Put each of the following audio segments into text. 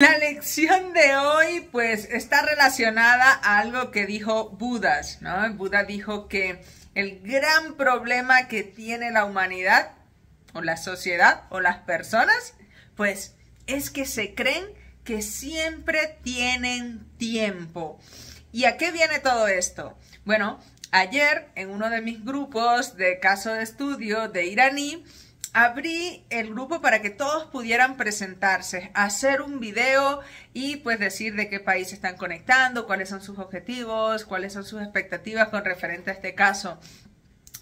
La lección de hoy pues está relacionada a algo que dijo Budas, ¿no? Buda dijo que el gran problema que tiene la humanidad o la sociedad o las personas pues es que se creen que siempre tienen tiempo. ¿Y a qué viene todo esto? Bueno, ayer en uno de mis grupos de caso de estudio de iraní abrí el grupo para que todos pudieran presentarse, hacer un video y pues decir de qué país están conectando, cuáles son sus objetivos, cuáles son sus expectativas con referente a este caso.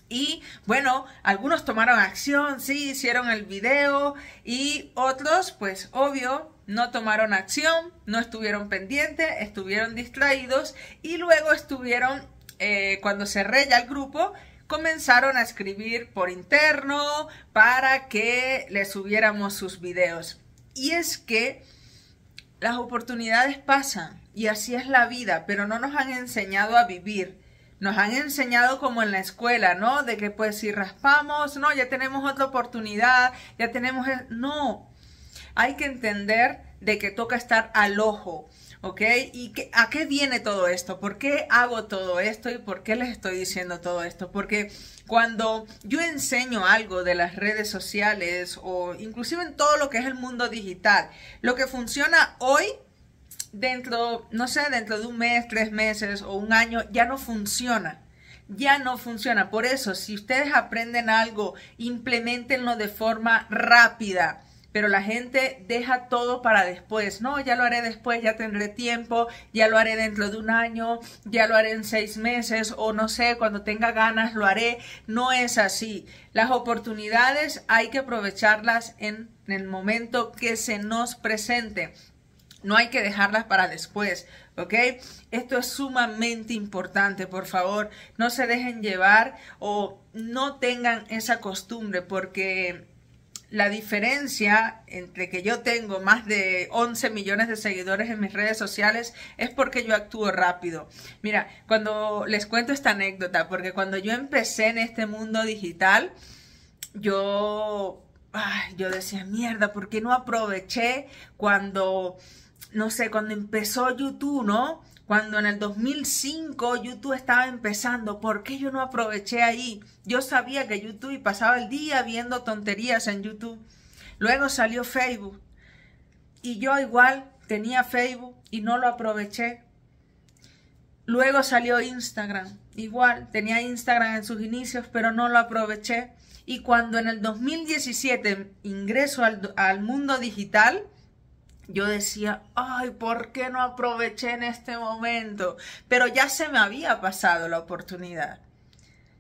Y bueno, algunos tomaron acción, sí, hicieron el video y otros, pues obvio, no tomaron acción, no estuvieron pendientes, estuvieron distraídos y luego estuvieron, eh, cuando cerré ya el grupo, comenzaron a escribir por interno para que les subiéramos sus videos. Y es que las oportunidades pasan y así es la vida, pero no nos han enseñado a vivir. Nos han enseñado como en la escuela, ¿no? De que pues si raspamos, no, ya tenemos otra oportunidad, ya tenemos... No, hay que entender de que toca estar al ojo ¿Y a qué viene todo esto? ¿Por qué hago todo esto y por qué les estoy diciendo todo esto? Porque cuando yo enseño algo de las redes sociales o inclusive en todo lo que es el mundo digital, lo que funciona hoy, dentro, no sé, dentro de un mes, tres meses o un año, ya no funciona ya no funciona. Por eso, si ustedes aprenden algo, implementenlo de forma rápida pero la gente deja todo para después, no, ya lo haré después, ya tendré tiempo, ya lo haré dentro de un año, ya lo haré en seis meses o no sé, cuando tenga ganas lo haré, no es así. Las oportunidades hay que aprovecharlas en el momento que se nos presente. No hay que dejarlas para después, ¿ok? Esto es sumamente importante, por favor, no se dejen llevar o no tengan esa costumbre porque la diferencia entre que yo tengo más de 11 millones de seguidores en mis redes sociales es porque yo actúo rápido. Mira, cuando les cuento esta anécdota, porque cuando yo empecé en este mundo digital, yo, ay, yo decía, mierda, ¿por qué no aproveché cuando, no sé, cuando empezó YouTube, ¿no? Cuando en el 2005 YouTube estaba empezando, ¿por qué yo no aproveché ahí? Yo sabía que YouTube y pasaba el día viendo tonterías en YouTube. Luego salió Facebook y yo igual tenía Facebook y no lo aproveché. Luego salió Instagram, igual tenía Instagram en sus inicios, pero no lo aproveché. Y cuando en el 2017 ingreso al, al mundo digital, yo decía, ay, ¿por qué no aproveché en este momento? Pero ya se me había pasado la oportunidad.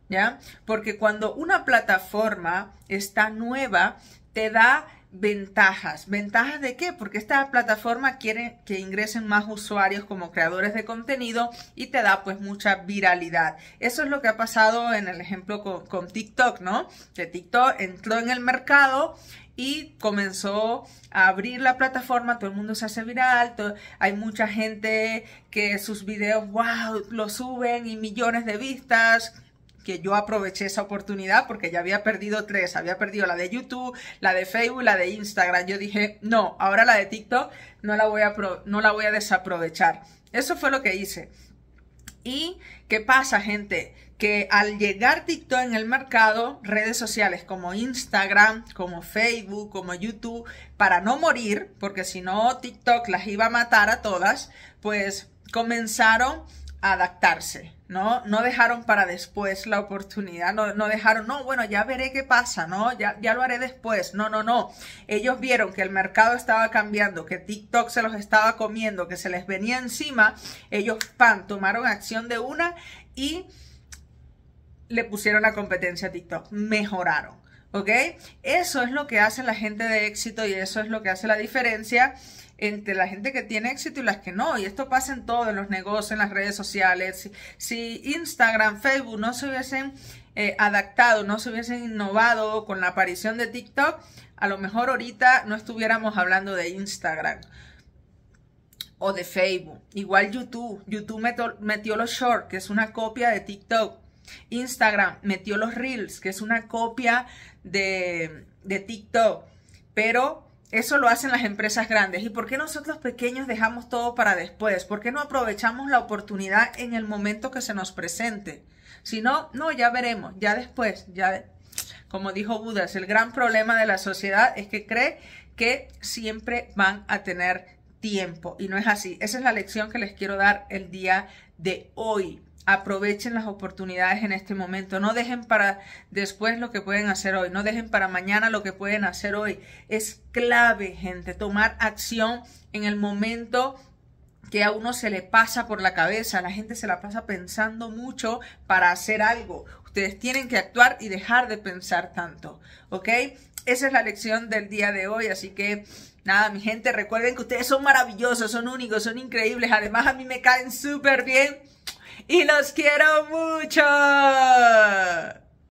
¿Ya? Porque cuando una plataforma está nueva, te da ventajas. ¿Ventajas de qué? Porque esta plataforma quiere que ingresen más usuarios como creadores de contenido y te da pues mucha viralidad. Eso es lo que ha pasado en el ejemplo con, TikTok, ¿no? Que TikTok entró en el mercado y comenzó a abrir la plataforma, todo el mundo se hace viral, hay mucha gente que sus videos, wow, lo suben y millones de vistas que yo aproveché esa oportunidad porque ya había perdido tres, había perdido la de YouTube, la de Facebook, la de Instagram. Yo dije, no, ahora la de TikTok no la voy a, no la voy a desaprovechar. Eso fue lo que hice. ¿Y qué pasa, gente? Que al llegar TikTok en el mercado, redes sociales como Instagram, como Facebook, como YouTube, para no morir, porque si no TikTok las iba a matar a todas, pues comenzaron a adaptarse. ¿no? No dejaron para después la oportunidad, no, dejaron, no, bueno, ya veré qué pasa, ¿no? Ya, ya lo haré después, no, no, no. Ellos vieron que el mercado estaba cambiando, que TikTok se los estaba comiendo, que se les venía encima, ellos, pan, tomaron acción de una y le pusieron la competencia a TikTok, mejoraron, ¿ok? Eso es lo que hace la gente de éxito y eso es lo que hace la diferencia entre la gente que tiene éxito y las que no. Y esto pasa en todos los negocios, en las redes sociales. Si, Instagram, Facebook no se hubiesen eh, adaptado, no se hubiesen innovado con la aparición de TikTok, a lo mejor ahorita no estuviéramos hablando de Instagram o de Facebook. Igual YouTube. YouTube metió los shorts, que es una copia de TikTok. Instagram metió los reels, que es una copia de, de TikTok. Pero eso lo hacen las empresas grandes. ¿Y por qué nosotros pequeños dejamos todo para después? ¿Por qué no aprovechamos la oportunidad en el momento que se nos presente? Si no, no, ya veremos, ya después, ya. Como dijo Budas, el gran problema de la sociedad es que cree que siempre van a tener tiempo y no es así. Esa es la lección que les quiero dar el día de hoy aprovechen las oportunidades en este momento, no dejen para después lo que pueden hacer hoy, no dejen para mañana lo que pueden hacer hoy. Es clave, gente, tomar acción en el momento que a uno se le pasa por la cabeza, la gente se la pasa pensando mucho para hacer algo. Ustedes tienen que actuar y dejar de pensar tanto, ¿ok? Esa es la lección del día de hoy, así que nada, mi gente, recuerden que ustedes son maravillosos, son únicos, son increíbles, además a mí me caen súper bien y los quiero mucho.